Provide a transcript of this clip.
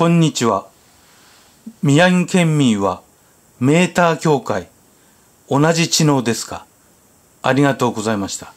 こんにちは。宮城県民はメーター協会、同じ知能ですかありがとうございました。